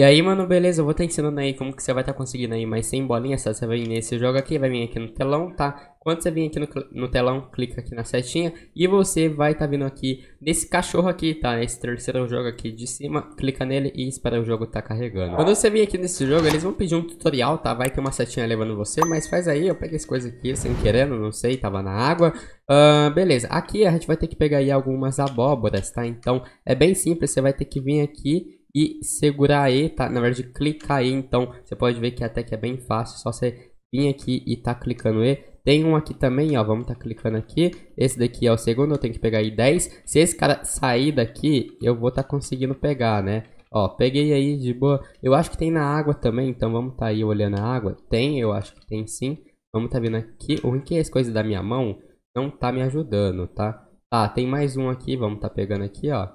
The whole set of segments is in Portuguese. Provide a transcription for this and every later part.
E aí, mano, beleza, eu vou estar tá ensinando aí como que você vai estar tá conseguindo aí, mas sem bolinha, só tá? você vai nesse jogo aqui, vai vir aqui no telão, tá? Quando você vir aqui no, no telão, clica aqui na setinha e você vai estar tá vindo aqui nesse cachorro aqui, tá? Esse terceiro jogo aqui de cima, clica nele e espera o jogo tá carregando. Quando você vir aqui nesse jogo, eles vão pedir um tutorial, tá? Vai ter uma setinha levando você, mas faz aí, eu peguei essa coisa aqui sem querendo, não sei, tava na água. Uh, beleza, aqui a gente vai ter que pegar aí algumas abóboras, tá? Então, é bem simples, você vai ter que vir aqui e segurar E, tá? Na verdade, clicar E, então você pode ver que até que é bem fácil, só você vir aqui e tá clicando E. Tem um aqui também, ó, vamos tá clicando aqui, esse daqui é o segundo, eu tenho que pegar aí 10 Se esse cara sair daqui, eu vou tá conseguindo pegar, né? Ó, peguei aí de boa. Eu acho que tem na água também, então vamos tá aí olhando a água. Tem, eu acho que tem sim. Vamos tá vindo aqui. O é que é essa coisa da minha mão não tá me ajudando, tá? tá tem mais um aqui, vamos tá pegando aqui, ó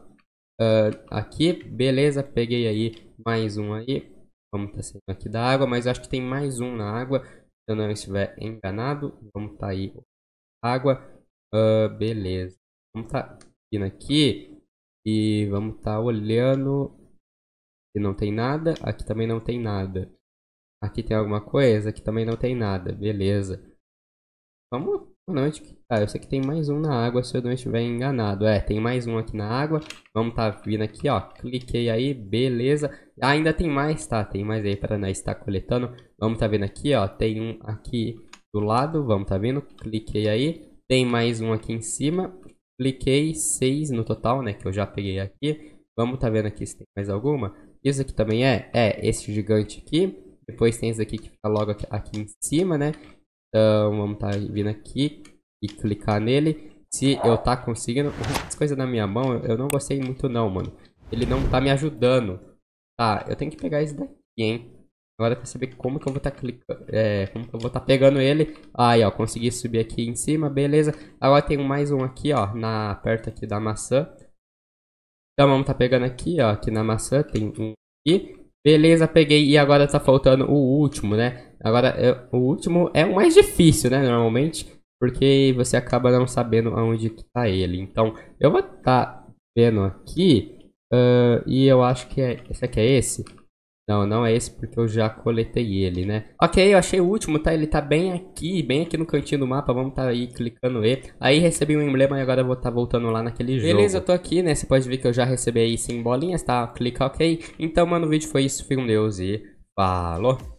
uh, aqui. Beleza, peguei aí mais um aí. Vamos estar tá saindo aqui da água, mas acho que tem mais um na água. Se eu não estiver enganado, vamos estar tá aí água. Uh, beleza. Vamos estar tá indo aqui e vamos estar tá olhando. Aqui não tem nada, aqui também não tem nada. Aqui tem alguma coisa, aqui também não tem nada. Beleza. Vamos não, acho que... Ah, eu sei que tem mais um na água se eu não estiver enganado. É, tem mais um aqui na água. Vamos tá vindo aqui, ó. Cliquei aí, beleza. Ainda tem mais, tá? Tem mais aí para nós estar tá coletando. Vamos tá vendo aqui, ó. Tem um aqui do lado, vamos tá vendo? Cliquei aí. Tem mais um aqui em cima. Cliquei, seis no total, né? Que eu já peguei aqui. Vamos tá vendo aqui se tem mais alguma. Isso aqui também é, é esse gigante aqui. Depois tem esse aqui que fica logo aqui, aqui em cima, né? Então vamos estar tá vindo aqui e clicar nele. Se eu tá conseguindo... As coisas na minha mão eu não gostei muito não, mano. Ele não tá me ajudando. Tá, eu tenho que pegar isso daqui, hein. Agora pra saber como que eu vou estar tá clicando... É, como que eu vou estar tá pegando ele. Aí, ó, consegui subir aqui em cima, beleza. Agora tem mais um aqui, ó, na, perto aqui da maçã. Então vamos tá pegando aqui, ó, aqui na maçã tem um aqui. Beleza, peguei e agora tá faltando o último, né? Agora, é, o último é o mais difícil, né? Normalmente, porque você acaba não sabendo aonde está ele. Então, eu vou estar tá vendo aqui uh, e eu acho que é, esse aqui é esse. Não, não é esse porque eu já coletei ele, né? Ok, eu achei o último, tá? Ele tá bem aqui, bem aqui no cantinho do mapa. Vamos tá aí clicando E. Aí recebi um emblema e agora eu vou tá voltando lá naquele Beleza, jogo. Beleza, eu tô aqui, né? Você pode ver que eu já recebi aí sim bolinhas, tá? Clica ok. Então, mano, o vídeo foi isso. Fica um Deus e falou!